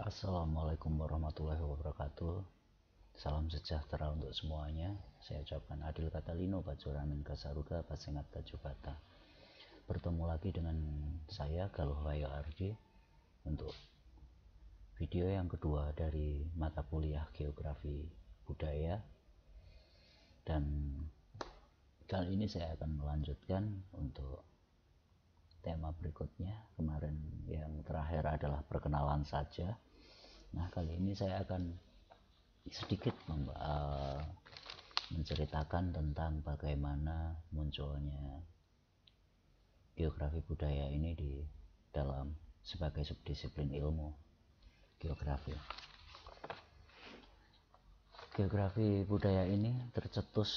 Assalamualaikum warahmatullahi wabarakatuh Salam sejahtera untuk semuanya Saya ucapkan Adil Katalino Bajoramin Kasaruga Pasengat Kajubata Bertemu lagi dengan saya Galuh Wayo Ardi Untuk video yang kedua dari mata kuliah Geografi Budaya Dan kali ini saya akan melanjutkan untuk tema berikutnya kemarin yang terakhir adalah perkenalan saja Nah, kali ini saya akan sedikit eh, menceritakan tentang bagaimana munculnya geografi budaya ini di dalam sebagai subdisiplin ilmu geografi. Geografi budaya ini tercetus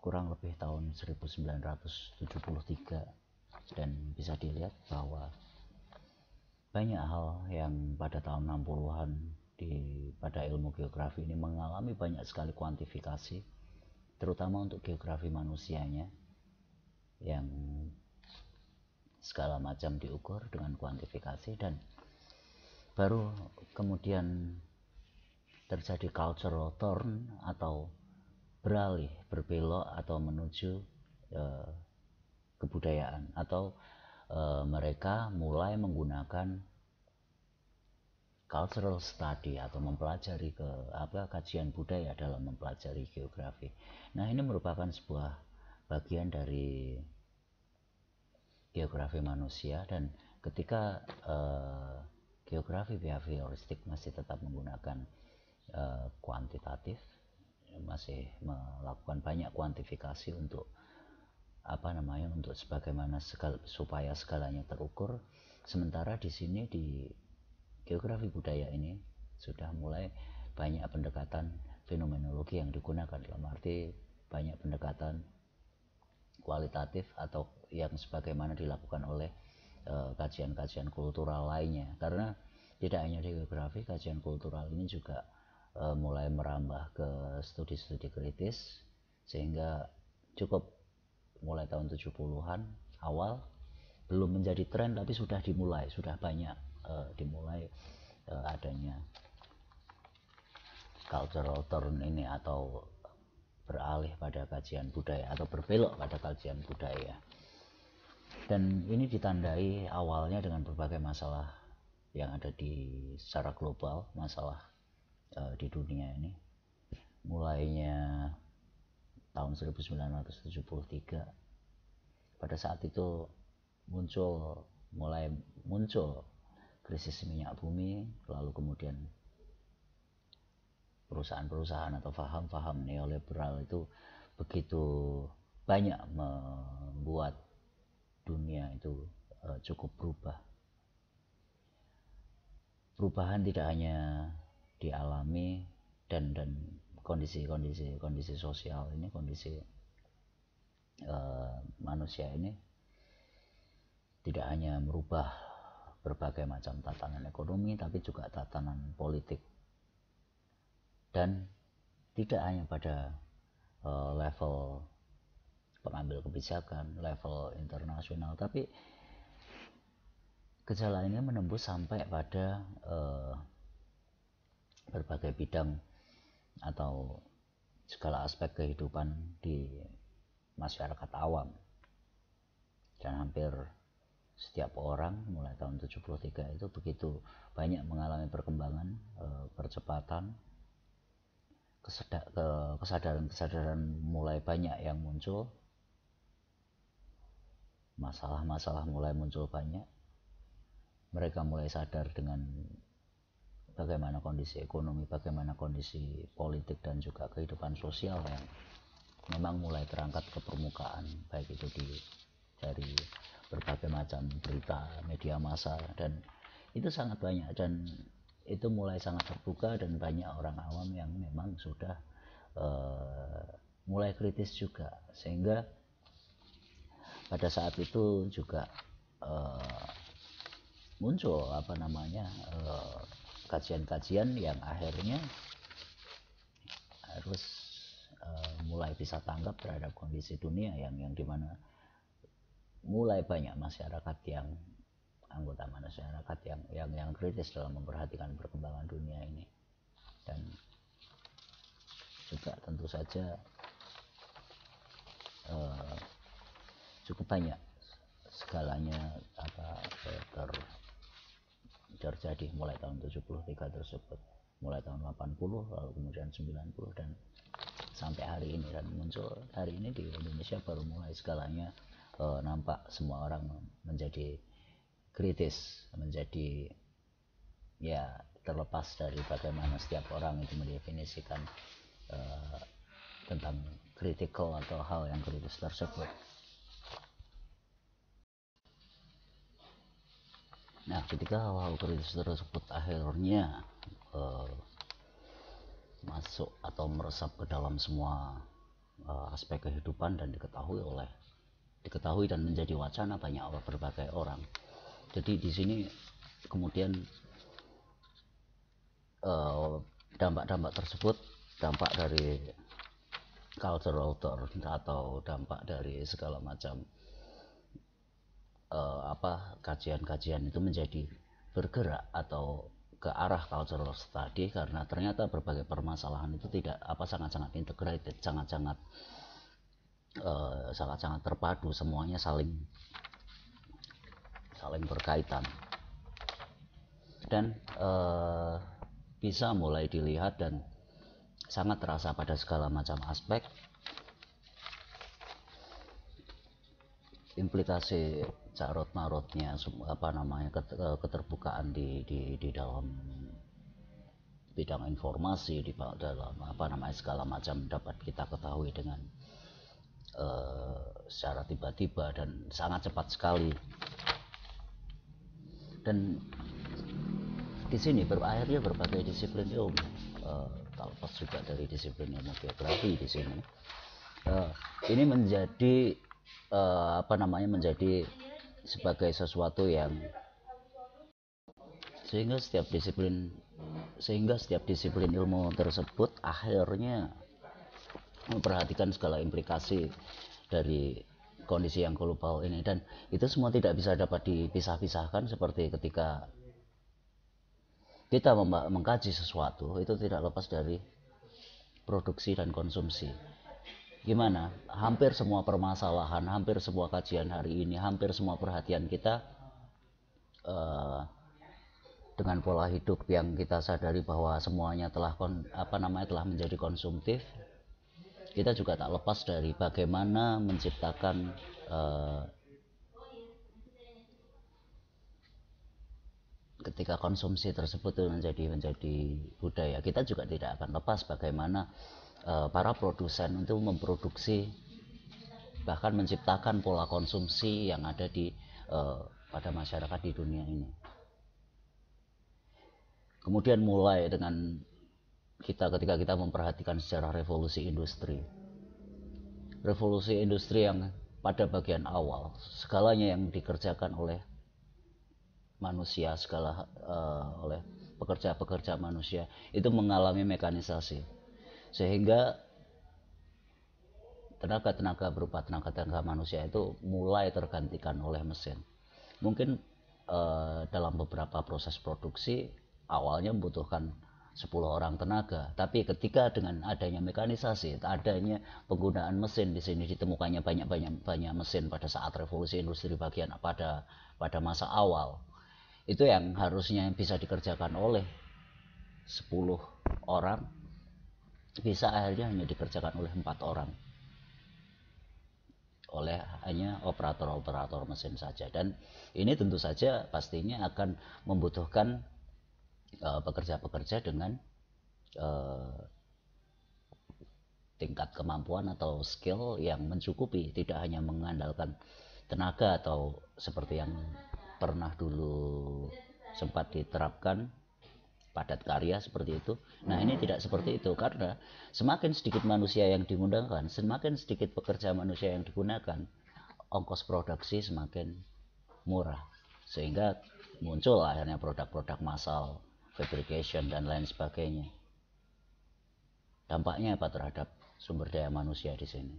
kurang lebih tahun 1973 dan bisa dilihat bahwa banyak hal yang pada tahun 60-an di pada ilmu geografi ini mengalami banyak sekali kuantifikasi terutama untuk geografi manusianya yang segala macam diukur dengan kuantifikasi dan baru kemudian terjadi cultural turn atau beralih berbelok atau menuju eh, kebudayaan atau uh, mereka mulai menggunakan cultural study atau mempelajari ke apa kajian budaya dalam mempelajari geografi. Nah, ini merupakan sebuah bagian dari geografi manusia dan ketika uh, geografi behavioristik masih tetap menggunakan uh, kuantitatif masih melakukan banyak kuantifikasi untuk apa namanya untuk sebagaimana segala, supaya segalanya terukur sementara di sini di geografi budaya ini sudah mulai banyak pendekatan fenomenologi yang digunakan dalam arti banyak pendekatan kualitatif atau yang sebagaimana dilakukan oleh eh, kajian-kajian uh, kultural lainnya karena tidak hanya di geografi kajian kultural ini juga uh, mulai merambah ke studi-studi kritis sehingga cukup mulai tahun 70-an awal belum menjadi tren tapi sudah dimulai sudah banyak uh, dimulai uh, adanya cultural turn ini atau beralih pada kajian budaya atau berbelok pada kajian budaya dan ini ditandai awalnya dengan berbagai masalah yang ada di secara global masalah uh, di dunia ini mulainya tahun 1973 pada saat itu muncul mulai muncul krisis minyak bumi lalu kemudian perusahaan-perusahaan atau faham-faham neoliberal itu begitu banyak membuat dunia itu eh, cukup berubah perubahan tidak hanya dialami dan dan kondisi kondisi kondisi sosial ini kondisi uh, manusia ini tidak hanya merubah berbagai macam tatanan ekonomi tapi juga tatanan politik dan tidak hanya pada uh, level pengambil kebijakan level internasional tapi gejala ini menembus sampai pada uh, berbagai bidang atau segala aspek kehidupan di masyarakat awam dan hampir setiap orang mulai tahun 73 itu begitu banyak mengalami perkembangan eh, percepatan kesadaran-kesadaran mulai banyak yang muncul masalah-masalah mulai muncul banyak mereka mulai sadar dengan bagaimana kondisi ekonomi, bagaimana kondisi politik dan juga kehidupan sosial yang memang mulai terangkat ke permukaan baik itu di dari berbagai macam berita media massa dan itu sangat banyak dan itu mulai sangat terbuka dan banyak orang awam yang memang sudah uh, mulai kritis juga sehingga pada saat itu juga uh, muncul apa namanya uh, kajian-kajian yang akhirnya harus uh, mulai bisa tanggap terhadap kondisi dunia yang yang dimana mulai banyak masyarakat yang anggota masyarakat yang yang yang kritis dalam memperhatikan perkembangan dunia ini dan juga tentu saja uh, cukup banyak segalanya apa ter terjadi mulai tahun 73 tersebut mulai tahun 80 lalu kemudian 90 dan sampai hari ini dan muncul hari ini di Indonesia baru mulai skalanya e, nampak semua orang menjadi kritis menjadi ya terlepas dari bagaimana setiap orang itu mendefinisikan e, tentang kritikal atau hal yang kritis tersebut Nah, ketika hal-hal kritis tersebut akhirnya uh, masuk atau meresap ke dalam semua uh, aspek kehidupan dan diketahui oleh diketahui dan menjadi wacana banyak orang berbagai orang. Jadi di sini kemudian eh, dampak-dampak uh, tersebut dampak dari cultural turn atau dampak dari segala macam uh, apa kajian-kajian itu menjadi bergerak atau ke arah cultural study karena ternyata berbagai permasalahan itu tidak apa sangat-sangat integrated, sangat-sangat sangat eh, sangat-sangat terpadu, semuanya saling saling berkaitan dan uh, bisa mulai dilihat dan sangat terasa pada segala macam aspek implikasi carot marotnya apa namanya eh, keterbukaan di di, di dalam bidang informasi di dalam apa namanya segala macam dapat kita ketahui dengan uh, secara tiba-tiba dan sangat cepat sekali dan di sini berakhirnya berbagai disiplin ilmu uh, terlepas juga dari disiplin ilmu geografi di sini uh, ini menjadi uh, apa namanya menjadi sebagai sesuatu yang sehingga setiap disiplin sehingga setiap disiplin ilmu tersebut akhirnya memperhatikan segala implikasi dari kondisi yang global ini dan itu semua tidak bisa dapat dipisah-pisahkan seperti ketika kita mengkaji sesuatu itu tidak lepas dari produksi dan konsumsi gimana hampir semua permasalahan hampir semua kajian hari ini hampir semua perhatian kita uh, dengan pola hidup yang kita sadari bahwa semuanya telah kon, apa namanya telah menjadi konsumtif kita juga tak lepas dari bagaimana menciptakan uh, ketika konsumsi tersebut menjadi menjadi budaya kita juga tidak akan lepas bagaimana Eh, para produsen untuk memproduksi bahkan menciptakan pola konsumsi yang ada di eh, pada masyarakat di dunia ini. Kemudian mulai dengan kita ketika kita memperhatikan sejarah revolusi industri. Revolusi industri yang pada bagian awal segalanya yang dikerjakan oleh manusia segala uh, oleh pekerja-pekerja manusia itu mengalami mekanisasi sehingga tenaga-tenaga berupa tenaga-tenaga manusia itu mulai tergantikan oleh mesin. Mungkin eh, dalam beberapa proses produksi awalnya membutuhkan 10 orang tenaga, tapi ketika dengan adanya mekanisasi, adanya penggunaan mesin di sini ditemukannya banyak-banyak banyak mesin pada saat revolusi industri bagian pada pada masa awal. Itu yang harusnya bisa dikerjakan oleh 10 orang bisa akhirnya hanya dikerjakan oleh empat orang oleh hanya operator-operator mesin saja dan ini tentu saja pastinya akan membutuhkan eh, pekerja-pekerja uh, dengan uh, tingkat kemampuan atau skill yang mencukupi tidak hanya mengandalkan tenaga atau seperti yang pernah dulu sempat diterapkan padat karya seperti itu. Nah ini tidak seperti itu karena semakin sedikit manusia yang diundangkan, semakin sedikit pekerja manusia yang digunakan, ongkos produksi semakin murah sehingga muncul akhirnya produk-produk massal, fabrication dan lain sebagainya. Dampaknya apa terhadap sumber daya manusia di sini?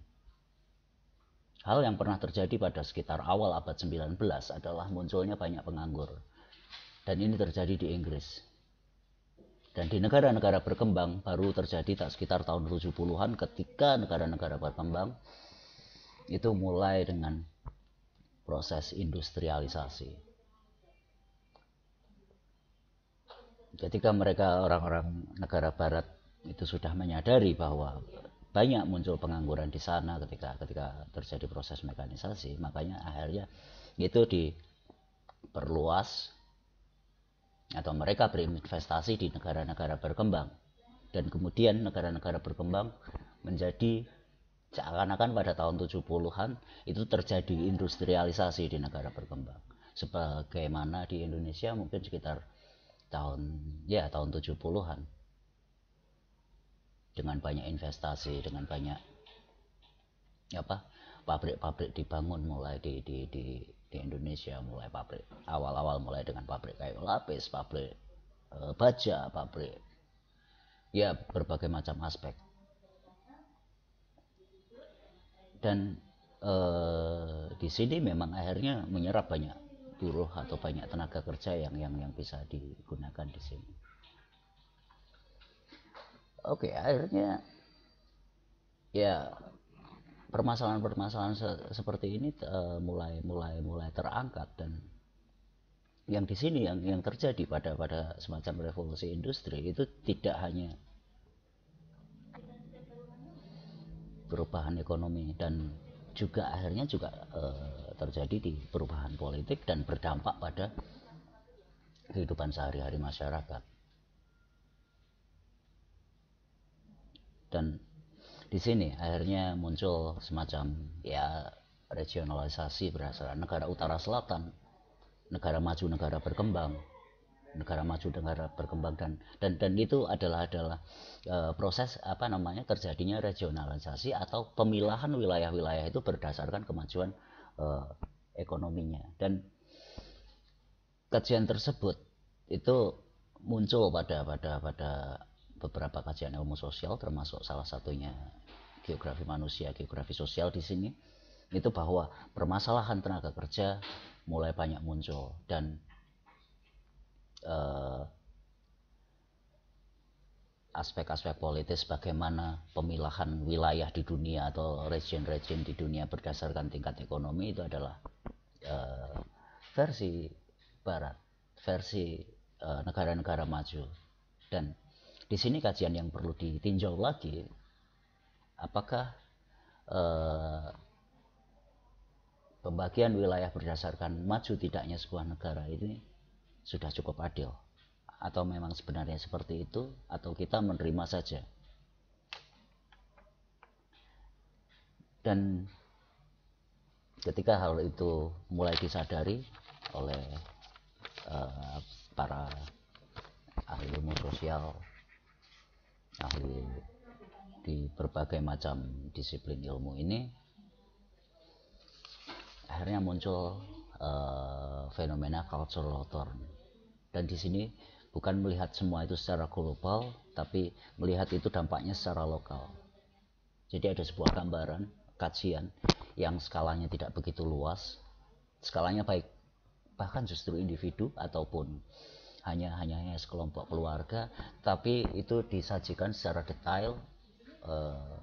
Hal yang pernah terjadi pada sekitar awal abad 19 adalah munculnya banyak penganggur. Dan ini terjadi di Inggris dan di negara-negara berkembang baru terjadi tak sekitar tahun 70-an ketika negara-negara berkembang itu mulai dengan proses industrialisasi. Ketika mereka orang-orang negara barat itu sudah menyadari bahwa banyak muncul pengangguran di sana ketika ketika terjadi proses mekanisasi, makanya akhirnya itu diperluas atau mereka berinvestasi di negara-negara berkembang dan kemudian negara-negara berkembang menjadi seakan-akan pada tahun 70-an itu terjadi industrialisasi di negara berkembang sebagaimana di Indonesia mungkin sekitar tahun ya tahun 70-an dengan banyak investasi dengan banyak apa pabrik-pabrik dibangun mulai di, di, di di Indonesia mulai pabrik awal-awal mulai dengan pabrik kayu lapis, pabrik e, baja, pabrik ya berbagai macam aspek. Dan e, di sini memang akhirnya menyerap banyak buruh atau banyak tenaga kerja yang yang yang bisa digunakan di sini. Oke, akhirnya ya permasalahan-permasalahan se seperti ini uh, mulai mulai mulai terangkat dan yang di sini yang yang terjadi pada pada semacam revolusi industri itu tidak hanya perubahan ekonomi dan juga akhirnya juga uh, terjadi di perubahan politik dan berdampak pada kehidupan sehari-hari masyarakat. Dan di sini akhirnya muncul semacam ya regionalisasi berdasarkan negara utara selatan negara maju negara berkembang negara maju negara berkembang dan dan dan itu adalah adalah e, proses apa namanya terjadinya regionalisasi atau pemilahan wilayah-wilayah itu berdasarkan kemajuan e, ekonominya dan kajian tersebut itu muncul pada pada pada beberapa kajian ilmu sosial termasuk salah satunya geografi manusia, geografi sosial di sini itu bahwa permasalahan tenaga kerja mulai banyak muncul dan aspek eh, aspek-aspek politis bagaimana pemilahan wilayah di dunia atau region-region di dunia berdasarkan tingkat ekonomi itu adalah uh, versi barat, versi negara eh, negara-negara maju dan di sini kajian yang perlu ditinjau lagi, apakah eh, pembagian wilayah berdasarkan maju tidaknya sebuah negara ini sudah cukup adil, atau memang sebenarnya seperti itu, atau kita menerima saja. Dan ketika hal itu mulai disadari oleh uh, para ahli ilmu sosial ahli di berbagai macam disiplin ilmu ini akhirnya muncul uh, fenomena cultural return dan di sini bukan melihat semua itu secara global tapi melihat itu dampaknya secara lokal jadi ada sebuah gambaran kajian yang skalanya tidak begitu luas skalanya baik bahkan justru individu ataupun hanya hanya sekelompok keluarga tapi itu disajikan secara detail uh,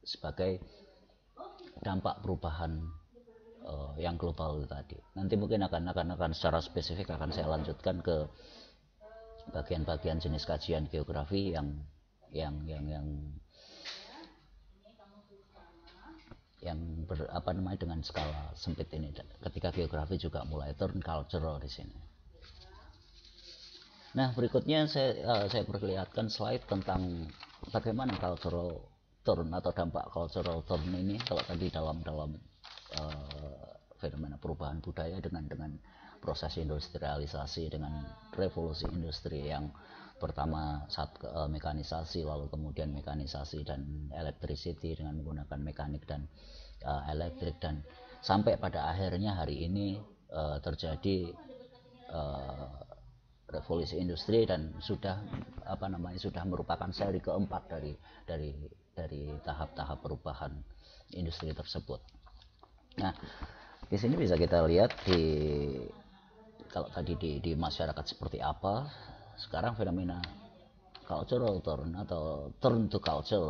sebagai dampak perubahan uh, yang global tadi nanti mungkin akan akan akan secara spesifik akan saya lanjutkan ke bagian-bagian jenis kajian geografi yang yang yang yang yang ber, apa namanya dengan skala sempit ini ketika geografi juga mulai turn cultural di sini. Nah, berikutnya saya uh, saya perlihatkan slide tentang bagaimana cultural turn atau dampak cultural turn ini kalau tadi dalam dalam uh, fenomena perubahan budaya dengan dengan proses industrialisasi dengan revolusi industri yang pertama saat uh, mekanisasi lalu kemudian mekanisasi dan electricity dengan menggunakan mekanik dan uh, elektrik dan sampai pada akhirnya hari ini uh, terjadi uh, revolusi industri dan sudah apa namanya sudah merupakan seri keempat dari dari dari tahap-tahap perubahan industri tersebut. Nah, di sini bisa kita lihat di kalau tadi di, di masyarakat seperti apa, sekarang fenomena cultural turn atau turn to culture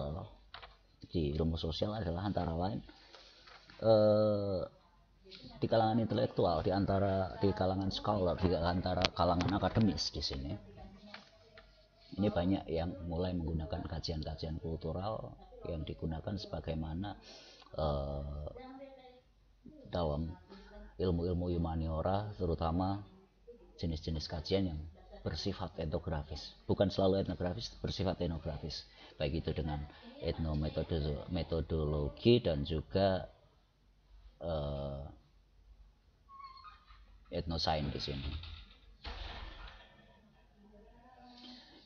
di rumus sosial adalah antara lain eh, di kalangan intelektual, di antara di kalangan scholar, di antara kalangan akademis di sini. Ini banyak yang mulai menggunakan kajian-kajian kultural yang digunakan sebagaimana uh, dalam ilmu-ilmu humaniora, terutama jenis-jenis kajian yang bersifat etnografis, bukan selalu etnografis, bersifat etnografis, baik itu dengan etnometodologi dan juga uh, etnosain di sini.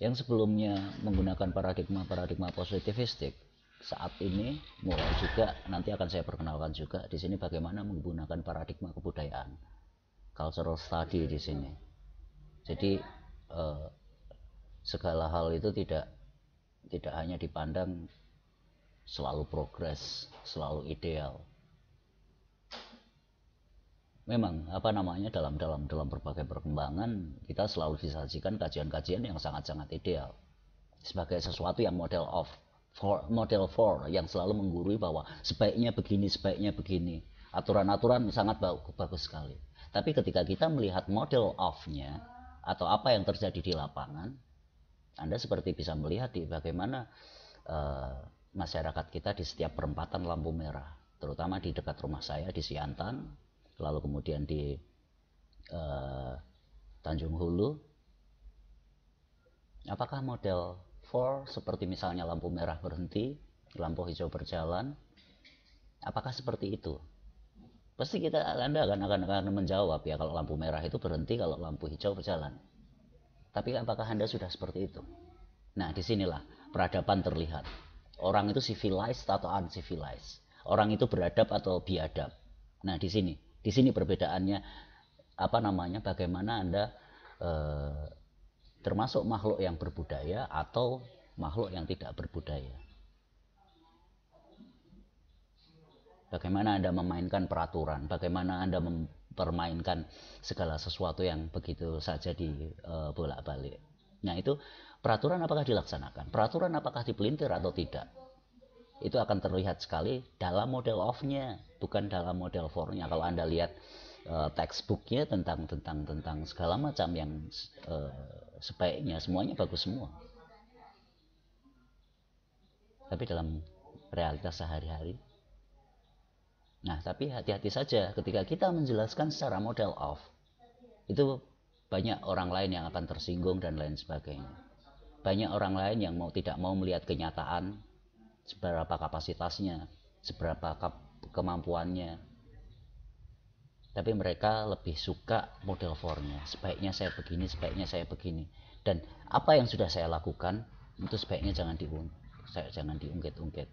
Yang sebelumnya menggunakan paradigma-paradigma positivistik, saat ini mulai juga nanti akan saya perkenalkan juga di sini bagaimana menggunakan paradigma kebudayaan, cultural study di sini. Jadi eh, segala hal itu tidak tidak hanya dipandang selalu progres, selalu ideal, memang apa namanya dalam dalam dalam berbagai perkembangan kita selalu disajikan kajian-kajian yang sangat-sangat ideal sebagai sesuatu yang model of for, model for yang selalu menggurui bahwa sebaiknya begini sebaiknya begini aturan-aturan sangat bagus, bagus sekali tapi ketika kita melihat model ofnya atau apa yang terjadi di lapangan anda seperti bisa melihat di bagaimana uh, masyarakat kita di setiap perempatan lampu merah terutama di dekat rumah saya di Siantan lalu kemudian di uh, Tanjung Hulu apakah model 4 seperti misalnya lampu merah berhenti lampu hijau berjalan apakah seperti itu pasti kita anda akan akan akan menjawab ya kalau lampu merah itu berhenti kalau lampu hijau berjalan tapi apakah anda sudah seperti itu nah disinilah peradaban terlihat orang itu civilized atau uncivilized orang itu beradab atau biadab nah di sini di sini perbedaannya apa namanya? Bagaimana Anda eh, termasuk makhluk yang berbudaya atau makhluk yang tidak berbudaya. Bagaimana Anda memainkan peraturan, bagaimana Anda mempermainkan segala sesuatu yang begitu saja di eh, bolak-balik. Nah, itu peraturan apakah dilaksanakan? Peraturan apakah dipelintir atau tidak? itu akan terlihat sekali dalam model of-nya, bukan dalam model for-nya. Kalau Anda lihat uh, textbook-nya tentang tentang tentang segala macam yang uh, eh, sebaiknya semuanya bagus semua. Tapi dalam realitas sehari-hari Nah, tapi hati-hati saja ketika kita menjelaskan secara model of. Itu banyak orang lain yang akan tersinggung dan lain sebagainya. Banyak orang lain yang mau tidak mau melihat kenyataan seberapa kapasitasnya, seberapa kap kemampuannya. Tapi mereka lebih suka model formnya. Sebaiknya saya begini, sebaiknya saya begini. Dan apa yang sudah saya lakukan itu sebaiknya jangan diung saya jangan diungkit-ungkit.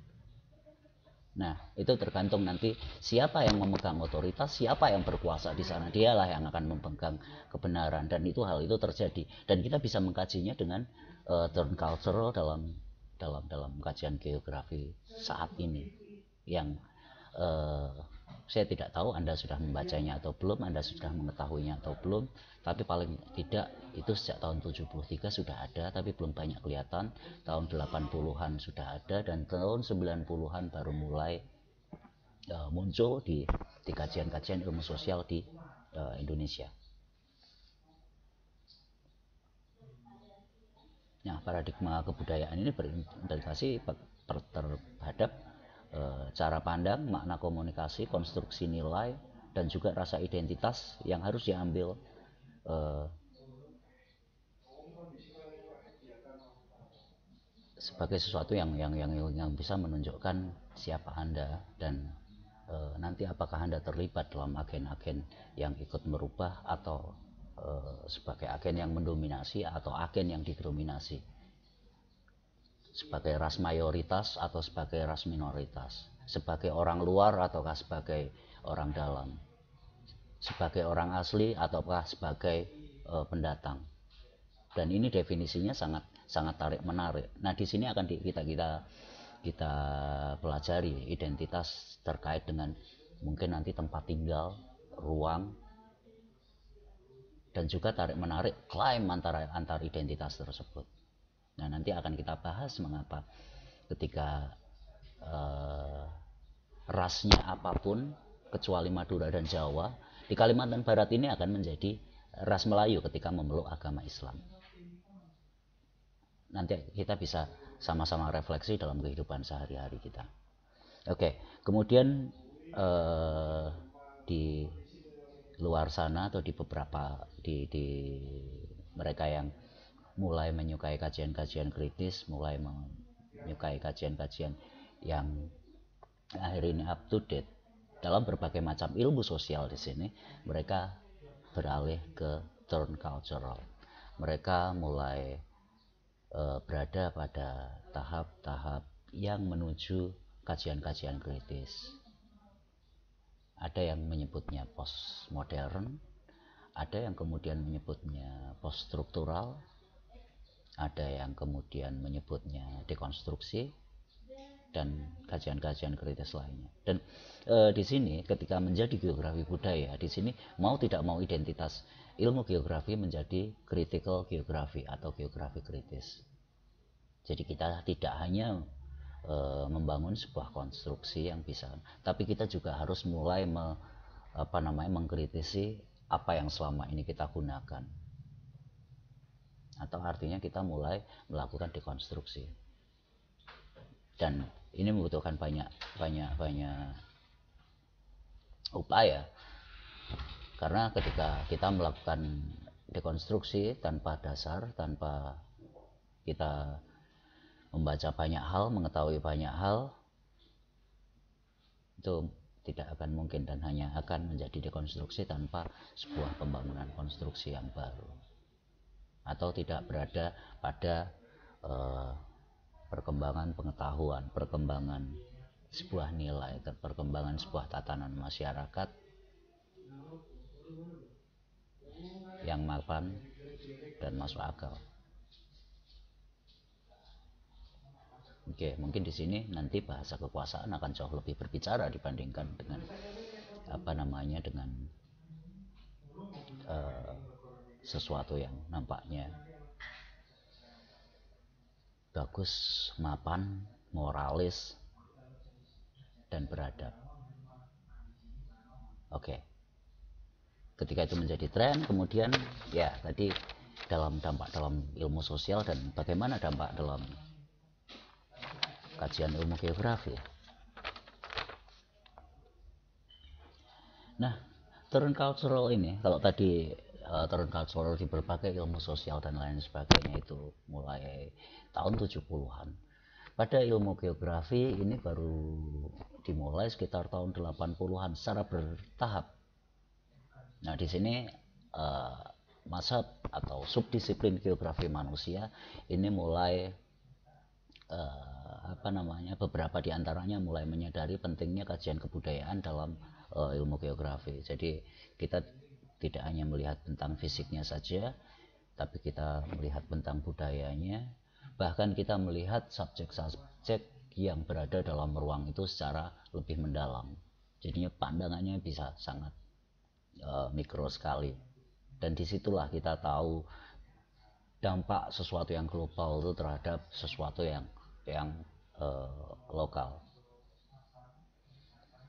Nah, itu tergantung nanti siapa yang memegang otoritas, siapa yang berkuasa di sana. Dialah yang akan memegang kebenaran dan itu hal itu terjadi dan kita bisa mengkajinya dengan uh, eh, turn cultural dalam dalam dalam kajian geografi saat ini yang uh, saya tidak tahu Anda sudah membacanya atau belum, Anda sudah mengetahuinya atau belum, tapi paling tidak itu sejak tahun 73 sudah ada, tapi belum banyak kelihatan, tahun 80-an sudah ada, dan tahun 90-an baru mulai uh, muncul di, di kajian-kajian ilmu sosial di uh, Indonesia. Nah, paradigma kebudayaan ini berimplikasi terhadap e, cara pandang, makna komunikasi, konstruksi nilai, dan juga rasa identitas yang harus diambil e, sebagai sesuatu yang yang yang yang bisa menunjukkan siapa anda dan e, nanti apakah anda terlibat dalam agen-agen yang ikut merubah atau Eh, sebagai agen yang mendominasi atau agen yang didominasi sebagai ras mayoritas atau sebagai ras minoritas sebagai orang luar ataukah sebagai orang dalam sebagai orang asli ataukah sebagai uh, pendatang dan ini definisinya sangat sangat tarik menarik nah di sini akan di, kita kita kita pelajari identitas terkait dengan mungkin nanti tempat tinggal ruang dan juga tarik menarik klaim antara antar identitas tersebut. Nah nanti akan kita bahas mengapa ketika uh, rasnya apapun kecuali Madura dan Jawa di Kalimantan Barat ini akan menjadi ras Melayu ketika memeluk agama Islam. Nanti kita bisa sama-sama refleksi dalam kehidupan sehari-hari kita. Oke, kemudian eh, di luar sana atau di beberapa di, di mereka yang mulai menyukai kajian-kajian kritis, mulai menyukai kajian-kajian yang akhir ini up to date dalam berbagai macam ilmu sosial di sini mereka beralih ke turn cultural. Mereka mulai uh, berada pada tahap-tahap yang menuju kajian-kajian kritis ada yang menyebutnya postmodern, ada yang kemudian menyebutnya poststruktural, ada yang kemudian menyebutnya dekonstruksi, dan kajian-kajian kritis lainnya. Dan e, di sini ketika menjadi geografi budaya, di sini mau tidak mau identitas ilmu geografi menjadi critical geografi atau geografi kritis. Jadi kita tidak hanya e, membangun sebuah konstruksi yang bisa tapi kita juga harus mulai me, apa namanya mengkritisi apa yang selama ini kita gunakan atau artinya kita mulai melakukan dekonstruksi dan ini membutuhkan banyak banyak banyak upaya karena ketika kita melakukan dekonstruksi tanpa dasar tanpa kita membaca banyak hal, mengetahui banyak hal, itu tidak akan mungkin dan hanya akan menjadi dekonstruksi tanpa sebuah pembangunan konstruksi yang baru atau tidak berada pada eh, perkembangan pengetahuan, perkembangan sebuah nilai, perkembangan sebuah tatanan masyarakat yang mapan dan masuk akal. Oke, mungkin di sini nanti bahasa kekuasaan akan jauh lebih berbicara dibandingkan dengan apa namanya dengan uh, sesuatu yang nampaknya bagus, mapan, moralis, dan beradab. Oke. Ketika itu menjadi tren, kemudian ya tadi dalam dampak dalam ilmu sosial dan bagaimana dampak dalam kajian ilmu geografi nah turun cultural ini kalau tadi uh, eh, turun cultural di berbagai ilmu sosial dan lain sebagainya itu mulai tahun 70-an pada ilmu geografi ini baru dimulai sekitar tahun 80-an secara bertahap nah di sini uh, eh, masa atau subdisiplin geografi manusia ini mulai uh, apa namanya beberapa diantaranya mulai menyadari pentingnya kajian kebudayaan dalam uh, ilmu geografi. Jadi kita tidak hanya melihat tentang fisiknya saja, tapi kita melihat tentang budayanya, bahkan kita melihat subjek-subjek yang berada dalam ruang itu secara lebih mendalam. Jadinya pandangannya bisa sangat uh, mikro sekali. Dan disitulah kita tahu dampak sesuatu yang global itu terhadap sesuatu yang yang eh, lokal.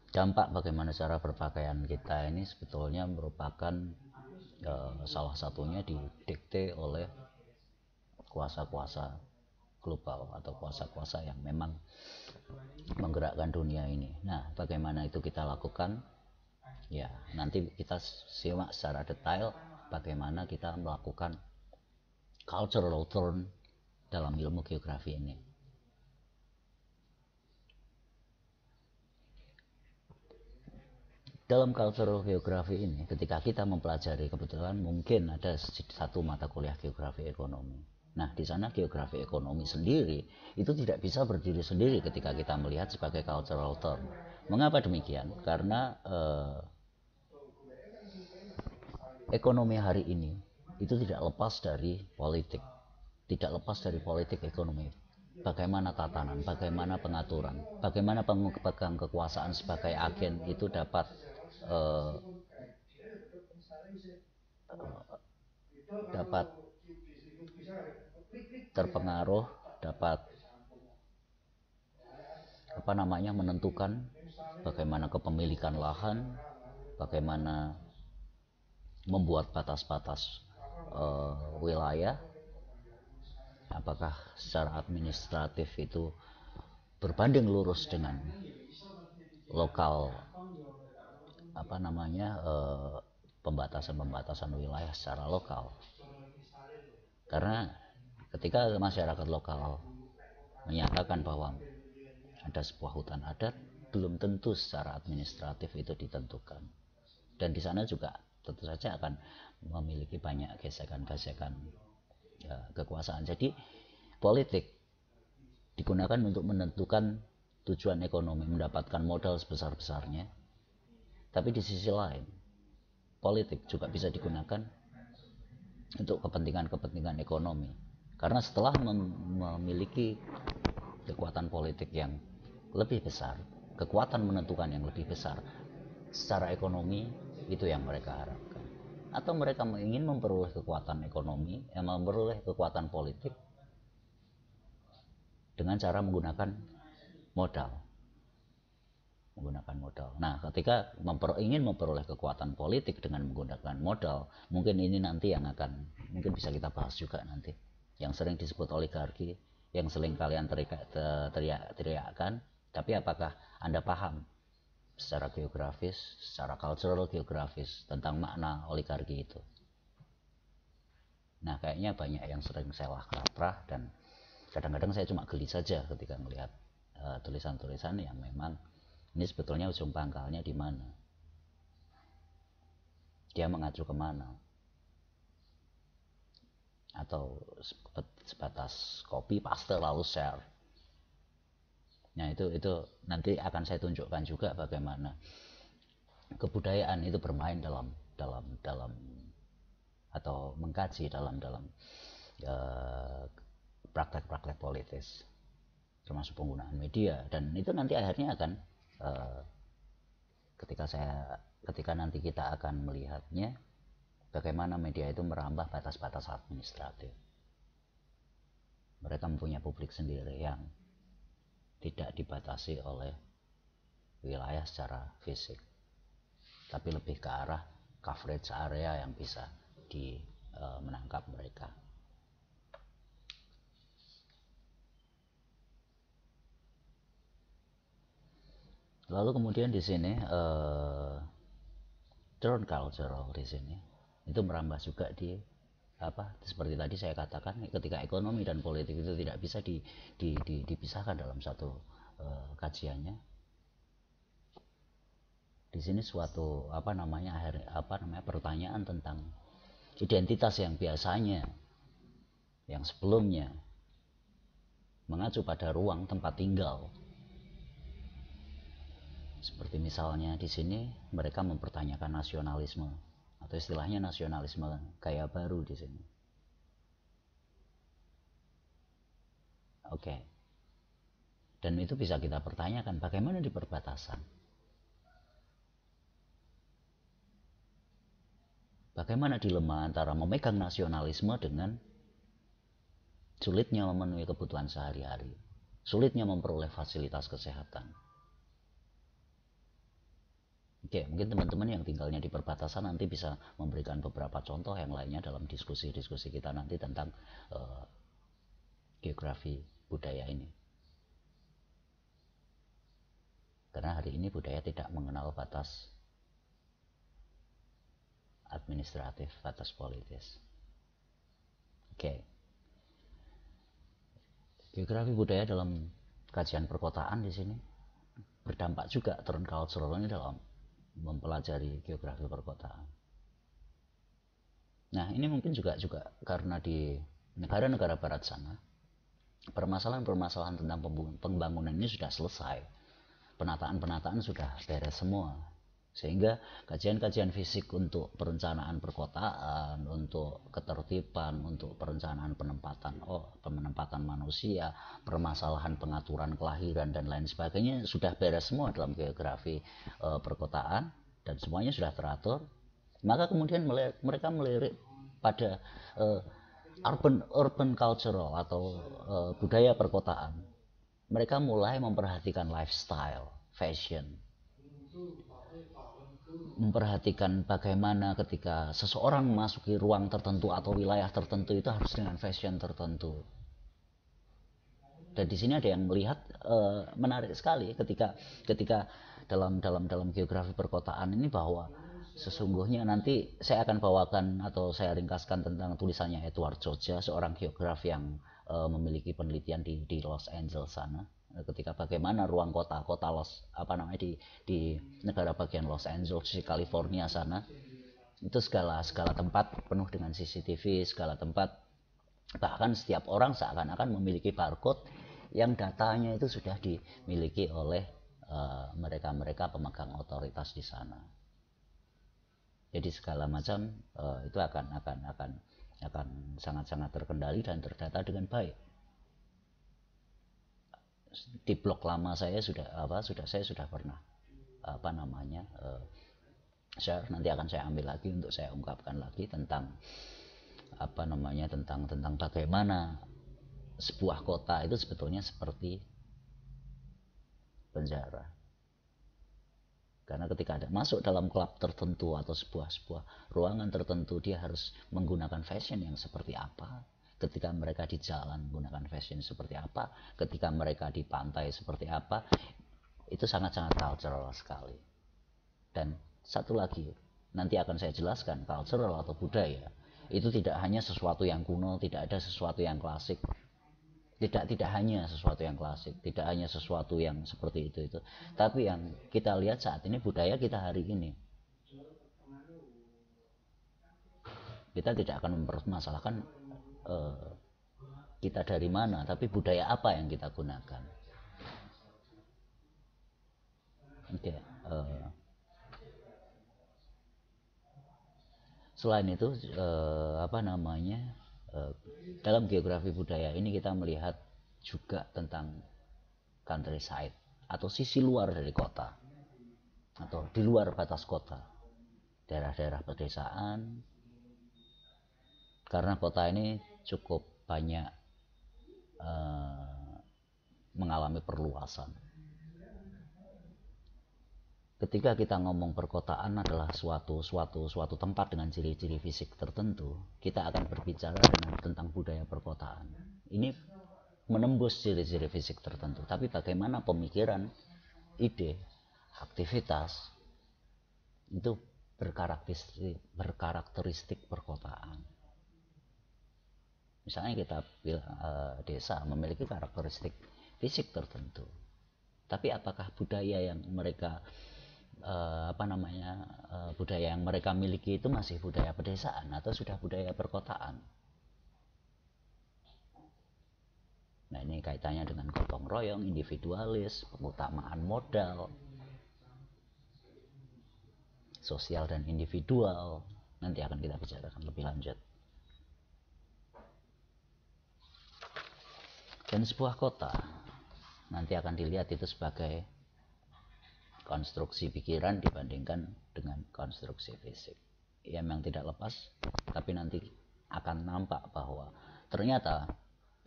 Dampak bagaimana cara berpakaian kita ini sebetulnya merupakan eh, salah satunya didikte oleh kuasa-kuasa global atau kuasa-kuasa yang memang menggerakkan dunia ini. Nah, bagaimana itu kita lakukan? Ya, nanti kita simak secara detail bagaimana kita melakukan cultural turn dalam ilmu geografi ini. dalam cultural geografi ini ketika kita mempelajari kebetulan mungkin ada satu mata kuliah geografi ekonomi Nah, di sana geografi ekonomi sendiri itu tidak bisa berdiri sendiri ketika kita melihat sebagai cultural term. Mengapa demikian? Karena eh, ekonomi hari ini itu tidak lepas dari politik, tidak lepas dari politik ekonomi. Bagaimana tatanan, bagaimana pengaturan, bagaimana pemegang kekuasaan sebagai agen itu dapat Eh, dapat terpengaruh, dapat apa namanya menentukan bagaimana kepemilikan lahan, bagaimana membuat batas-batas uh, wilayah, apakah secara administratif itu berbanding lurus dengan lokal apa namanya eh, pembatasan-pembatasan wilayah secara lokal karena ketika masyarakat lokal menyatakan bahwa ada sebuah hutan adat belum tentu secara administratif itu ditentukan dan di sana juga tentu saja akan memiliki banyak gesekan-gesekan ya, kekuasaan jadi politik digunakan untuk menentukan tujuan ekonomi mendapatkan modal sebesar-besarnya tapi di sisi lain, politik juga bisa digunakan untuk kepentingan-kepentingan ekonomi. Karena setelah mem memiliki kekuatan politik yang lebih besar, kekuatan menentukan yang lebih besar, secara ekonomi itu yang mereka harapkan. Atau mereka ingin memperoleh kekuatan ekonomi, yang memperoleh kekuatan politik dengan cara menggunakan modal menggunakan modal. Nah, ketika memper, ingin memperoleh kekuatan politik dengan menggunakan modal, mungkin ini nanti yang akan mungkin bisa kita bahas juga nanti. Yang sering disebut oligarki, yang sering kalian teriak-teriakkan, teriak, teriakkan, tapi apakah Anda paham secara geografis, secara cultural geografis tentang makna oligarki itu? Nah, kayaknya banyak yang sering salah kaprah dan kadang-kadang saya cuma geli saja ketika melihat eh, tulisan-tulisan uh, tulisan -tulisan yang memang ini sebetulnya ujung pangkalnya di mana dia mengacu kemana atau sebatas copy paste lalu share nah itu itu nanti akan saya tunjukkan juga bagaimana kebudayaan itu bermain dalam dalam dalam atau mengkaji dalam dalam eh, praktek-praktek uh, politis termasuk penggunaan media dan itu nanti akhirnya akan Eh, ketika saya ketika nanti kita akan melihatnya bagaimana media itu merambah batas-batas administratif mereka mempunyai publik sendiri yang tidak dibatasi oleh wilayah secara fisik tapi lebih ke arah coverage area yang bisa di eh, menangkap mereka lalu kemudian di sini uh, eh, culture cultural di sini itu merambah juga di apa seperti tadi saya katakan ketika ekonomi dan politik itu tidak bisa di, di, di, dipisahkan dalam satu uh, kajiannya di sini suatu apa namanya apa namanya pertanyaan tentang identitas yang biasanya yang sebelumnya mengacu pada ruang tempat tinggal seperti misalnya di sini mereka mempertanyakan nasionalisme atau istilahnya nasionalisme gaya baru di sini. Oke. Dan itu bisa kita pertanyakan bagaimana di perbatasan? Bagaimana dilema antara memegang nasionalisme dengan sulitnya memenuhi kebutuhan sehari-hari, sulitnya memperoleh fasilitas kesehatan? Oke, mungkin teman-teman yang tinggalnya di perbatasan nanti bisa memberikan beberapa contoh yang lainnya dalam diskusi-diskusi kita nanti tentang uh, geografi budaya ini. Karena hari ini budaya tidak mengenal batas administratif, batas politis. Oke. Geografi budaya dalam kajian perkotaan di sini berdampak juga turun cultural ini dalam mempelajari geografi perkotaan. Nah, ini mungkin juga juga karena di negara-negara barat sana permasalahan-permasalahan tentang pembangunan ini sudah selesai. Penataan-penataan sudah beres semua sehingga kajian-kajian fisik untuk perencanaan perkotaan, untuk ketertiban, untuk perencanaan penempatan oh penempatan manusia, permasalahan pengaturan kelahiran dan lain sebagainya sudah beres semua dalam geografi eh, perkotaan dan semuanya sudah teratur. Maka kemudian melirik, mereka melirik pada eh, urban urban cultural atau eh, budaya perkotaan. Mereka mulai memperhatikan lifestyle, fashion, memperhatikan bagaimana ketika seseorang memasuki ruang tertentu atau wilayah tertentu itu harus dengan fashion tertentu. Dan di sini ada yang melihat e, menarik sekali ketika ketika dalam dalam dalam geografi perkotaan ini bahwa sesungguhnya nanti saya akan bawakan atau saya ringkaskan tentang tulisannya Edward Georgia seorang geograf yang e, memiliki penelitian di di Los Angeles sana Eh, ketika bagaimana ruang kota kota Los apa namanya di di negara bagian Los Angeles di California sana itu segala segala tempat penuh dengan CCTV segala tempat bahkan setiap orang seakan-akan memiliki barcode yang datanya itu sudah dimiliki oleh eh, mereka-mereka uh, pemegang otoritas di sana jadi segala macam uh, itu akan akan akan akan sangat-sangat terkendali dan terdata dengan baik di blog lama saya sudah apa sudah saya sudah pernah apa namanya uh, eh, share nanti akan saya ambil lagi untuk saya ungkapkan lagi tentang apa namanya tentang tentang bagaimana sebuah kota itu sebetulnya seperti penjara karena ketika ada masuk dalam klub tertentu atau sebuah sebuah ruangan tertentu dia harus menggunakan fashion yang seperti apa ketika mereka di jalan menggunakan fashion seperti apa, ketika mereka di pantai seperti apa, itu sangat-sangat cultural sekali. Dan satu lagi, nanti akan saya jelaskan, cultural atau budaya, itu tidak hanya sesuatu yang kuno, tidak ada sesuatu yang klasik, tidak tidak hanya sesuatu yang klasik, tidak hanya sesuatu yang seperti itu itu, tapi yang kita lihat saat ini budaya kita hari ini. Kita tidak akan mempermasalahkan Eh, kita dari mana, tapi budaya apa yang kita gunakan. Oke. Okay. Eh. Selain itu eh, apa namanya eh, dalam geografi budaya ini kita melihat juga tentang countryside atau sisi luar dari kota atau di luar batas kota daerah-daerah pedesaan karena kota ini cukup banyak uh, mengalami perluasan. Ketika kita ngomong perkotaan adalah suatu suatu suatu tempat dengan ciri-ciri fisik tertentu, kita akan berbicara dengan tentang budaya perkotaan. Ini menembus ciri-ciri fisik tertentu, tapi bagaimana pemikiran, ide, aktivitas itu berkarakteristik berkarakteristik perkotaan misalnya kita uh, desa memiliki karakteristik fisik tertentu tapi apakah budaya yang mereka uh, apa namanya uh, budaya yang mereka miliki itu masih budaya pedesaan atau sudah budaya perkotaan nah ini kaitannya dengan gotong royong individualis pengutamaan modal sosial dan individual nanti akan kita bicarakan lebih lanjut dan sebuah kota. Nanti akan dilihat itu sebagai konstruksi pikiran dibandingkan dengan konstruksi fisik. yang memang tidak lepas, tapi nanti akan nampak bahwa ternyata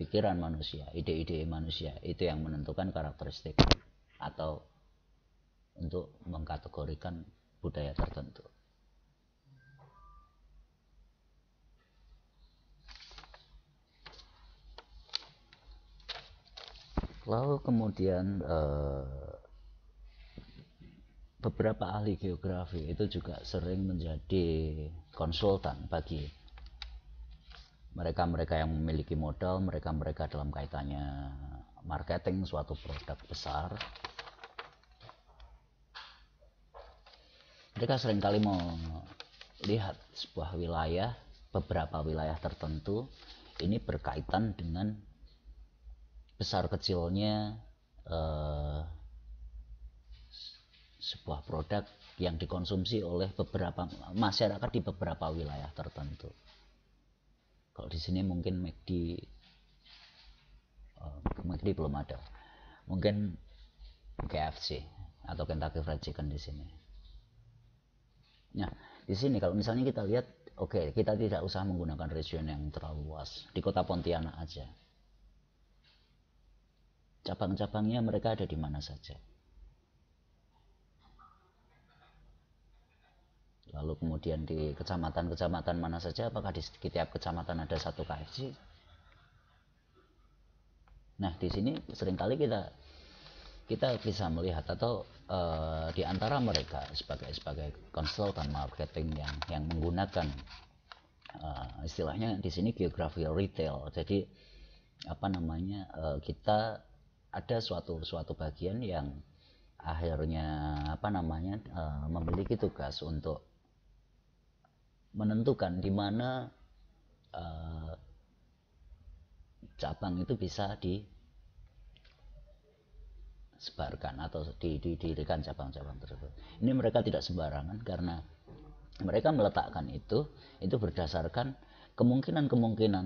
pikiran manusia, ide-ide manusia itu yang menentukan karakteristik atau untuk mengkategorikan budaya tertentu. lalu kemudian eh, beberapa ahli geografi itu juga sering menjadi konsultan bagi mereka-mereka yang memiliki modal, mereka-mereka dalam kaitannya marketing suatu produk besar. Mereka seringkali melihat sebuah wilayah, beberapa wilayah tertentu ini berkaitan dengan besar kecilnya uh, sebuah produk yang dikonsumsi oleh beberapa masyarakat di beberapa wilayah tertentu. Kalau di sini mungkin McD uh, eh, McD belum ada. Mungkin KFC atau Kentucky Fried Chicken di sini. Nah, di sini kalau misalnya kita lihat, oke, okay, kita tidak usah menggunakan region yang terlalu luas. Di kota Pontianak aja. Cabang-cabangnya mereka ada di mana saja. Lalu kemudian di kecamatan-kecamatan mana saja, apakah di setiap kecamatan ada satu KFC? Nah, di sini seringkali kita kita bisa melihat atau uh, di antara mereka sebagai sebagai konsultan marketing yang yang menggunakan uh, istilahnya di sini geografi retail. Jadi apa namanya uh, kita ada suatu suatu bagian yang akhirnya apa namanya uh, memiliki tugas untuk menentukan di mana uh, cabang itu bisa disebarkan atau didirikan cabang-cabang tersebut. Ini mereka tidak sembarangan karena mereka meletakkan itu itu berdasarkan kemungkinan-kemungkinan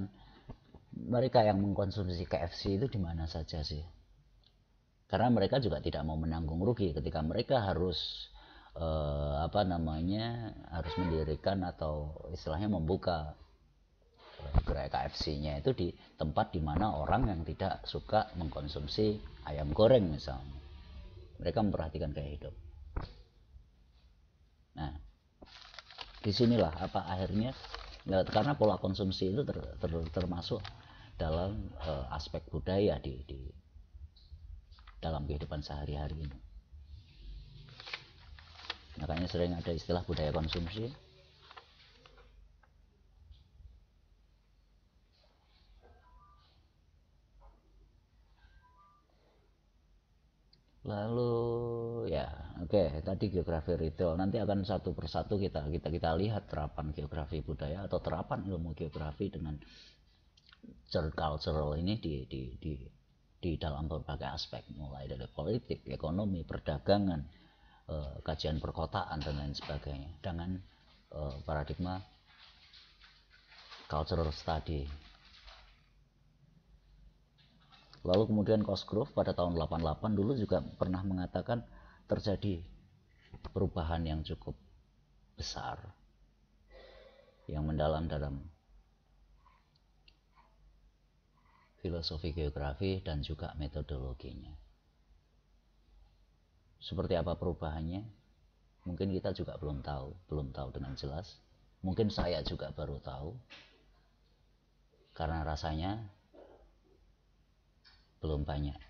mereka yang mengkonsumsi KFC itu di mana saja sih karena mereka juga tidak mau menanggung rugi ketika mereka harus eh, apa namanya harus mendirikan atau istilahnya membuka eh, gerai KFC-nya itu di tempat di mana orang yang tidak suka mengkonsumsi ayam goreng misalnya. Mereka memperhatikan gaya hidup. Nah, disinilah apa akhirnya ya, karena pola konsumsi itu ter, ter, termasuk dalam uh, aspek budaya di, di dalam kehidupan sehari-hari ini makanya sering ada istilah budaya konsumsi lalu ya oke okay, tadi geografi retail nanti akan satu persatu kita kita kita lihat terapan geografi budaya atau terapan ilmu geografi dengan cultural ini di di di di dalam berbagai aspek mulai dari politik, ekonomi, perdagangan, eh, kajian perkotaan dan lain sebagainya dengan eh, paradigma cultural study. Lalu kemudian Cosgrove pada tahun 88 dulu juga pernah mengatakan terjadi perubahan yang cukup besar yang mendalam dalam filosofi geografi, dan juga metodologinya. Seperti apa perubahannya? Mungkin kita juga belum tahu, belum tahu dengan jelas. Mungkin saya juga baru tahu, karena rasanya belum banyak.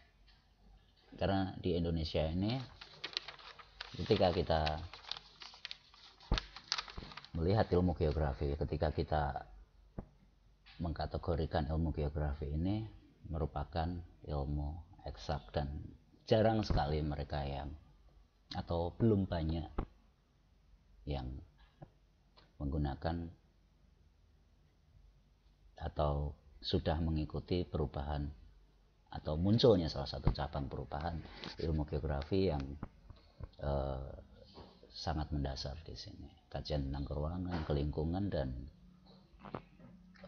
Karena di Indonesia ini, ketika kita melihat ilmu geografi, ketika kita mengkategorikan ilmu geografi ini merupakan ilmu eksak dan jarang sekali mereka yang atau belum banyak yang menggunakan atau sudah mengikuti perubahan atau munculnya salah satu cabang perubahan ilmu geografi yang eh, sangat mendasar di sini kajian tentang keuangan, kelingkungan dan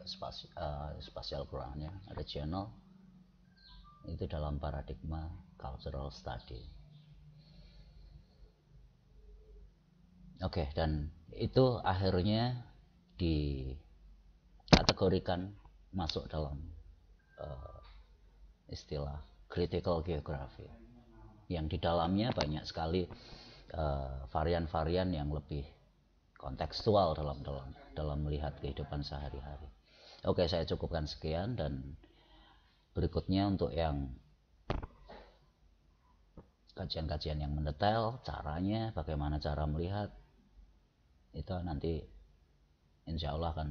spasi, uh, spasial Quran ya regional itu dalam paradigma cultural study oke okay, dan itu akhirnya dikategorikan masuk dalam uh, istilah critical geography yang di dalamnya banyak sekali eh, varian-varian uh, yang lebih kontekstual dalam dalam dalam melihat kehidupan sehari-hari. Oke, saya cukupkan sekian dan berikutnya untuk yang kajian-kajian yang mendetail, caranya, bagaimana cara melihat, itu nanti insya Allah akan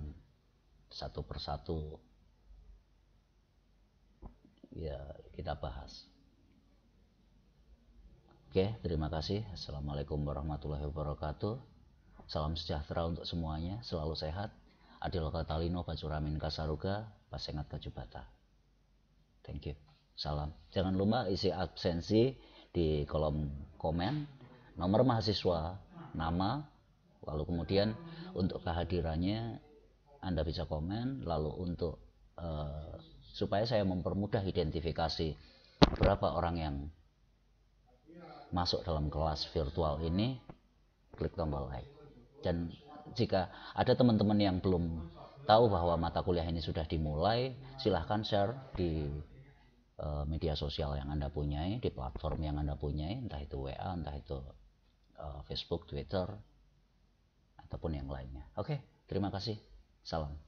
satu persatu ya kita bahas. Oke, terima kasih. Assalamualaikum warahmatullahi wabarakatuh. Salam sejahtera untuk semuanya, selalu sehat. Adil Katalino Pacuramin Kasaruga Pasengat Kajubata thank you salam jangan lupa isi absensi di kolom komen nomor mahasiswa nama lalu kemudian untuk kehadirannya anda bisa komen lalu untuk uh, supaya saya mempermudah identifikasi berapa orang yang masuk dalam kelas virtual ini klik tombol like dan jika ada teman-teman yang belum tahu bahwa mata kuliah ini sudah dimulai, silahkan share di uh, media sosial yang Anda punyai, di platform yang Anda punyai, entah itu WA, entah itu uh, Facebook, Twitter, ataupun yang lainnya. Oke, okay, terima kasih. Salam.